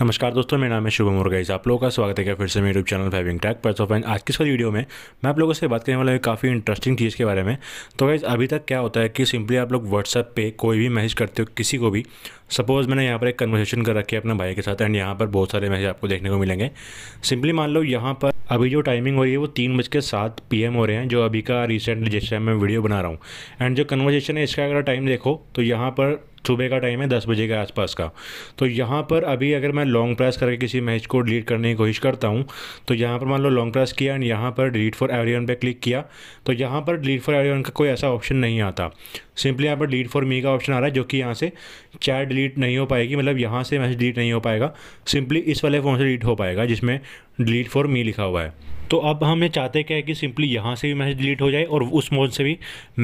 नमस्कार दोस्तों मेरा नाम है शुभम मुर्गाइज आप लोगों का स्वागत है क्या फिर से मेरे यूट्यूब चैनल फाइविंग टैक पर तो आज की वीडियो में मैं आप लोगों से बात करने वाला हूँ काफ़ी इंटरेस्टिंग चीज़ के बारे में तो गाइज अभी तक क्या होता है कि सिंपली आप लोग व्हाट्सएप पे कोई भी मैसेज करते हो किसी को भी सपोज़ मैंने यहाँ पर एक कन्वर्सेशन कर रखी है अपने भाई के साथ एंड यहाँ पर बहुत सारे मैसेज आपको देखने को मिलेंगे सिंपली मान लो यहाँ पर अभी जो टाइमिंग हो रही है वो तीन बज के सात पी हो रहे हैं जो अभी का रिसेंटली जिस टाइम मैं वीडियो बना रहा हूँ एंड जो कन्वर्सेशन है इसका अगर टाइम देखो तो यहाँ पर सुबह का टाइम है दस बजे के आसपास का तो यहाँ पर अभी अगर मैं लॉन्ग प्रेस करके किसी मैच को डिलीट करने की कोशिश करता हूँ तो यहाँ पर मान लो लॉन्ग प्रेस किया एंड यहाँ पर delete for everyone click किया तो यहाँ पर डिलीट फॉर एवरी का कोई ऐसा ऑप्शन नहीं आता सिंपली यहाँ पर डिलीट फॉर मी का ऑप्शन आ रहा है जो कि यहाँ से चैट डिलीट नहीं हो पाएगी मतलब यहाँ से मैसेज डिलीट नहीं हो पाएगा सिंपली इस वाले फ़ोन से डिलीट हो पाएगा जिसमें डिलीट फॉर मी लिखा हुआ है तो अब हम ये चाहते क्या है कि सिंपली यहाँ से भी मैसेज डिलीट हो जाए और उस मोड से भी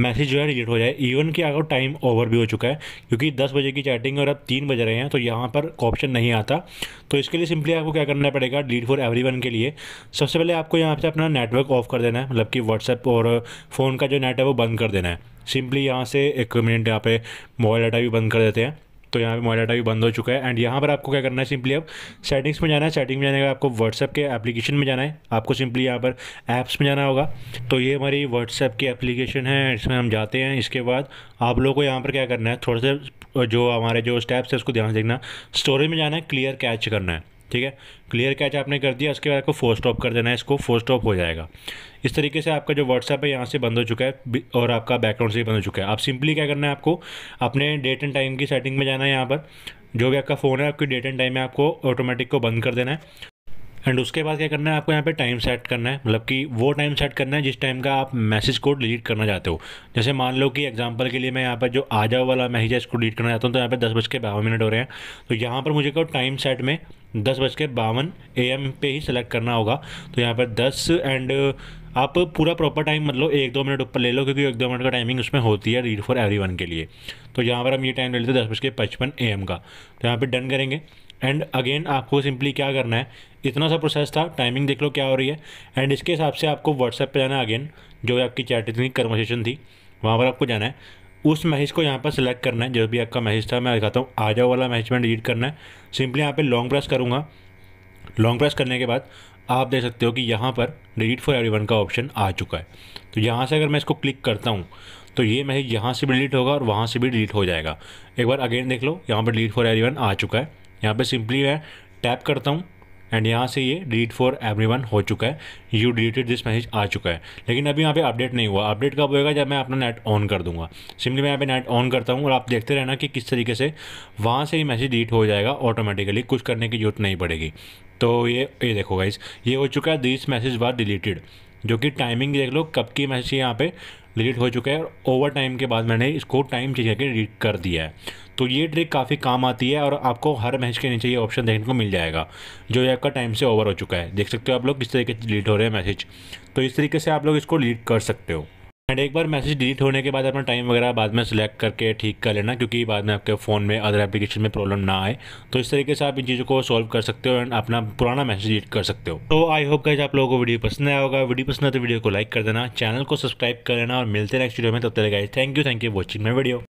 मैसेज जो है डिलीट हो जाए इवन कि अगर टाइम ओवर भी हो चुका है क्योंकि दस बजे की चैटिंग और अब तीन बज रहे हैं तो यहाँ पर ऑप्शन नहीं आता तो इसके लिए सिंपली आपको क्या करना पड़ेगा डिलीट फॉर एवरी के लिए सबसे पहले आपको यहाँ पर अपना नेटवर्क ऑफ कर देना है मतलब कि व्हाट्सएप और फ़ोन का जो नेट है वो बंद कर देना है सिंपली यहाँ से एक मिनट यहाँ पे मोबाइल डाटा भी बंद कर देते हैं तो यहाँ पे मोबाइल डाटा भी बंद हो चुका है एंड यहाँ पर आपको क्या करना है सिंपली अब सेटिंग्स में जाना है सेटिंग में जाने का आपको व्हाट्सएप के एप्लीकेशन में जाना है आपको सिंपली यहाँ पर ऐप्स में जाना होगा तो ये हमारी व्हाट्सएप की एप्लीकेशन है इसमें हम जाते हैं इसके बाद आप लोगों को यहाँ पर क्या करना है थोड़ा सा जो हमारे जो स्टेप्स है उसको ध्यान से देखना स्टोरेज में जाना है क्लियर कैच करना है ठीक है क्लियर कैच आपने कर दिया उसके बाद आपको फोर स्टॉप कर देना है इसको फोर स्टॉप हो जाएगा इस तरीके से आपका जो व्हाट्सएप है यहाँ से बंद हो चुका है और आपका बैकग्राउंड से बंद हो चुका है आप सिंपली क्या करना है आपको अपने डेट एंड टाइम की सेटिंग में जाना है यहाँ पर जो भी आपका फ़ोन है आपकी डेट एंड टाइम में आपको ऑटोमेटिक को बंद कर देना है एंड उसके बाद क्या करना है आपको यहाँ पे टाइम सेट करना है मतलब कि वो टाइम सेट करना है जिस टाइम का आप मैसेज को डिलीट करना चाहते हो जैसे मान लो कि एग्जांपल के लिए मैं यहाँ पर जो आ जाओ वाला मैसेज है इसको डिलीट करना चाहता हूँ तो यहाँ पे दस बज के बावन मिनट हो रहे हैं तो यहाँ पर मुझे को टाइम सेट में दस बज के बावन ए एम पे ही सेलेक्ट करना होगा तो यहाँ पर दस एंड uh, आप पूरा प्रॉपर टाइम मतलब एक दो मिनट ऊपर ले लो क्योंकि एक दो मिनट का टाइमिंग उसमें होती है रीड फॉर वन के लिए तो यहाँ पर हम ये टाइम ले लेते हैं दस बज के पचपन ए एम का तो यहाँ पर डन करेंगे एंड अगेन आपको सिंपली क्या करना है इतना सा प्रोसेस था टाइमिंग देख लो क्या हो रही है एंड इसके हिसाब से आपको व्हाट्सएप पे जाना है अगेन जो आपकी चैट थी कन्वर्सेशन थी वहाँ पर आपको जाना है उस मैसेज को यहाँ पर सिलेक्ट करना है जो भी आपका मैसेज था मैं दिखाता हूँ आ जाओ वाला मैसेज में डिलीट करना है सिंपली यहाँ पर लॉन्ग प्रेस करूँगा लॉन्ग प्रेस करने के बाद आप देख सकते हो कि यहाँ पर डिलीट फॉर एवरीवन का ऑप्शन आ चुका है तो यहाँ से अगर मैं इसको क्लिक करता हूँ तो ये मैसेज यहाँ से भी डिलीट होगा और वहाँ से भी डिलीट हो जाएगा एक बार अगेन देख लो यहाँ पर डिलीट फॉर एवरी आ चुका है यहाँ पे सिंपली मैं टैप करता हूँ एंड यहाँ से ये डिलीट फॉर एवरीवन हो चुका है यू डिलीटेड दिस मैसेज आ चुका है लेकिन अभी यहाँ पे अपडेट नहीं हुआ अपडेट कब होएगा जब मैं अपना नेट ऑन कर दूंगा सिंपली मैं यहाँ पे नेट ऑन करता हूँ और आप देखते रहना कि किस तरीके से वहाँ से ये मैसेज डिलीट हो जाएगा ऑटोमेटिकली कुछ करने की जरूरत नहीं पड़ेगी तो ये ये देखो गाइज ये हो चुका है दिस मैसेज वार डिलीटेड जो कि टाइमिंग देख लो कब की मैसेज यहाँ पे डिलीट हो चुका है और ओवर टाइम के बाद मैंने इसको टाइम चेक करके डिलीट कर दिया है तो ये ट्रिक काफ़ी काम आती है और आपको हर मैच के नीचे ये ऑप्शन देखने को मिल जाएगा जो ये आपका टाइम से ओवर हो चुका है देख सकते हो आप लोग किस तरीके से डिलीट हो रहे हैं मैसेज तो इस तरीके से आप लोग इसको डिलीट कर सकते हो एंड एक बार मैसेज डिलीट होने के बाद अपना टाइम वगैरह बाद में सिलेक्ट करके ठीक कर लेना क्योंकि बाद में आपके फ़ोन में अदर एप्लीकेशन में प्रॉब्लम ना आए तो इस तरीके से आप इन चीज़ों को सॉल्व कर सकते हो एंड अपना पुराना मैसेज डिलीट कर सकते हो तो आई होप गाइज आप लोगों को वीडियो पसंद आया होगा वीडियो पसंद है तो वीडियो को लाइक कर देना चैनल को सब्सक्राइब कर लेना और मिलते हैं नेक्स्ट वीडियो में तब तो तक guys thank you thank you watching my video